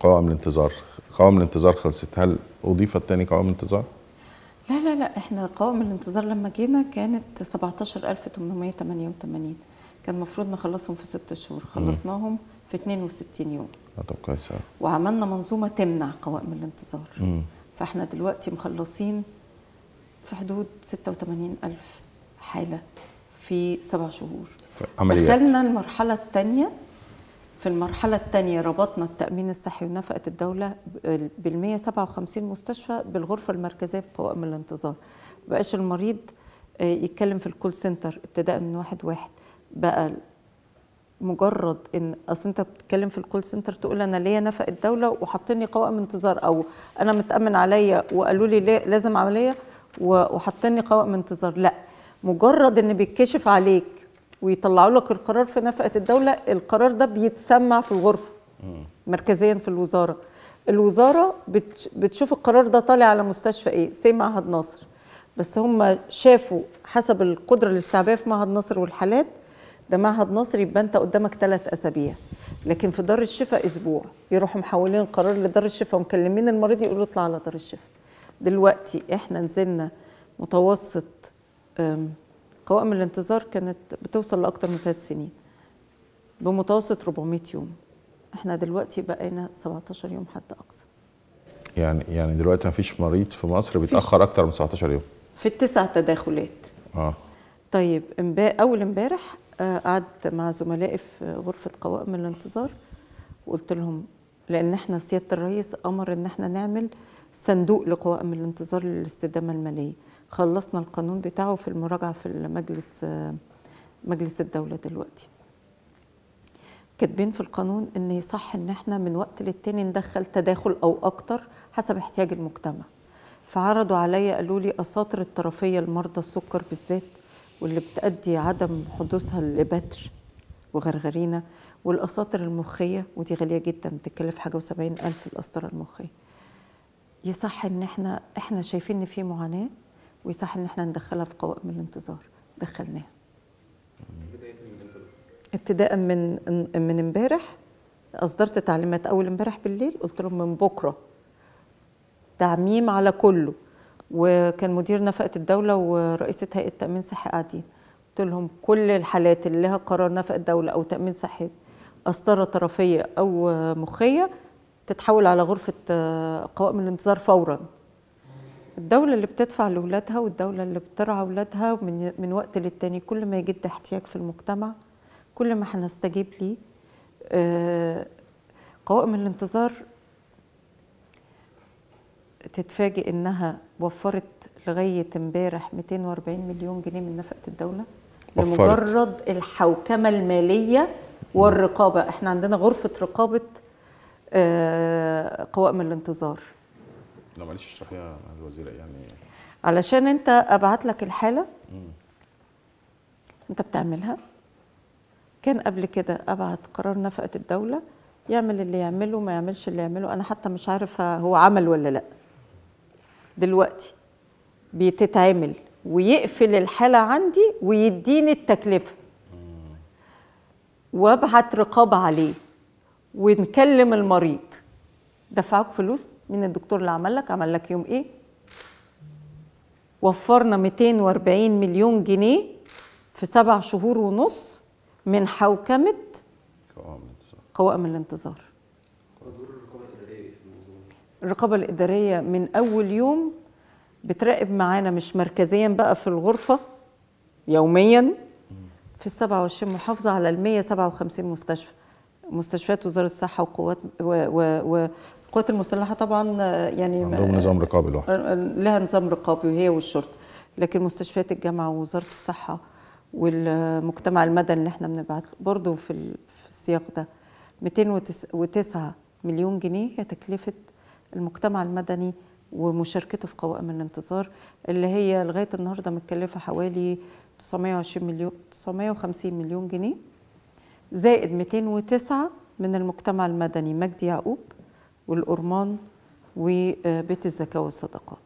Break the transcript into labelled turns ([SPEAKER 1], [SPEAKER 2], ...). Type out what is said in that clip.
[SPEAKER 1] قوائم الانتظار قوائم الانتظار خلصت هل اضيفت تاني قوائم الانتظار لا لا لا احنا قوائم الانتظار لما جينا كانت 17888 كان المفروض نخلصهم في ست شهور خلصناهم في 62 يوم آه، طب كويس وعملنا منظومه تمنع قوائم الانتظار فاحنا دلوقتي مخلصين في حدود 86000 حاله في سبع شهور عمليات دخلنا المرحله الثانيه في المرحلة الثانية ربطنا التأمين الصحي ونفقة الدولة بال 157 مستشفى بالغرفة المركزية بقوائم الانتظار بقاش المريض يتكلم في الكول سنتر ابتداء من واحد واحد بقى مجرد ان اصل انت بتتكلم في الكول سنتر تقول انا ليا نفق الدوله وحاطيني قوائم انتظار او انا متامن عليا وقالوا لي لازم عمليه وحاطيني قوائم انتظار لا مجرد ان بيتكشف عليك ويطلعوا لك القرار في نفقه الدوله القرار ده بيتسمع في الغرفه مركزيا في الوزاره الوزاره بتشوف القرار ده طالع على مستشفى ايه سي معهد ناصر بس هم شافوا حسب القدره الاستيعابيه في معهد ناصر والحالات ده معهد ناصر يبقى انت قدامك ثلاث اسابيع لكن في دار الشفاء اسبوع يروحوا محولين القرار لدار الشفاء ومكلمين المريض يقولوا اطلع على دار الشفاء دلوقتي احنا نزلنا متوسط قوائم الانتظار كانت بتوصل لاكثر من ثلاث سنين بمتوسط 400 يوم احنا دلوقتي بقينا 17 يوم حد اقصى يعني يعني دلوقتي ما فيش مريض في مصر بيتاخر اكتر من 19 يوم في التسع تداخلات اه طيب امبارح اول امبارح آه، قعدت مع زملائي في غرفه قوائم الانتظار وقلت لهم لان احنا سياده الرئيس امر ان احنا نعمل صندوق لقوائم الانتظار للاستدامه الماليه خلصنا القانون بتاعه في المراجعه في المجلس مجلس الدوله دلوقتي كاتبين في القانون ان يصح ان احنا من وقت للتاني ندخل تداخل او اكتر حسب احتياج المجتمع فعرضوا عليا قالوا لي اساطر الطرفيه لمرضى السكر بالذات واللي بتأدي عدم حدوثها لبتر وغرغرينا والاساطر المخيه ودي غاليه جدا بتتكلف حاجه و70000 الاسطره المخيه يصح ان احنا احنا شايفين ان في معاناه ويصح ان احنا ندخلها في قوائم الانتظار دخلناها ابتداء من من امبارح اصدرت تعليمات اول امبارح بالليل قلت لهم من بكره تعميم على كله وكان مدير نفقه الدوله ورئيسه هيئه التامين الصحي قاعدين قلت لهم كل الحالات اللي لها قرار نفقه الدوله او تامين صحي قسطره طرفيه او مخيه تتحول على غرفه آه، قوائم الانتظار فورا الدولة اللي بتدفع لأولادها والدولة اللي بترعى أولادها من, من وقت للتاني كل ما يجد احتياج في المجتمع كل ما هنستجيب ليه آه، قوائم الانتظار تتفاجئ إنها وفرت لغاية امبارح 240 مليون جنيه من نفقة الدولة وفرت. لمجرد الحوكمة المالية والرقابة احنا عندنا غرفة رقابة آه، قوائم الانتظار لا معلش اشرحيها مع الوزيره يعني علشان انت ابعت لك الحاله مم. انت بتعملها كان قبل كده ابعت قرار نفقه الدوله يعمل اللي يعمله ما يعملش اللي يعمله انا حتى مش عارف هو عمل ولا لا دلوقتي بتتعمل ويقفل الحاله عندي ويديني التكلفه وابعت رقابه عليه ونكلم المريض دفعوك فلوس مين الدكتور اللي عمل لك عمل لك يوم ايه وفرنا 240 مليون جنيه في سبع شهور ونص من حوكمة قوائم الانتظار الرقابة الإدارية من أول يوم بتراقب معانا مش مركزيا بقى في الغرفة يوميا في 27 محافظة على ال 157 مستشفى مستشفيات وزارة الصحة وقوات و و القوات المسلحه طبعا آه، يعني عندهم نظام رقابي لوحده آه، آه، لها نظام رقابي وهي والشرطه لكن مستشفيات الجامعه ووزاره الصحه والمجتمع المدني اللي احنا بنبعت له برضه في في السياق ده 209 مليون جنيه هي تكلفه المجتمع المدني ومشاركته في قوائم الانتظار اللي هي لغايه النهارده متكلفه حوالي 920 مليون 950 مليون جنيه زائد 209 من المجتمع المدني مجدي يعقوب والأرمان وبيت الزكاة والصدقات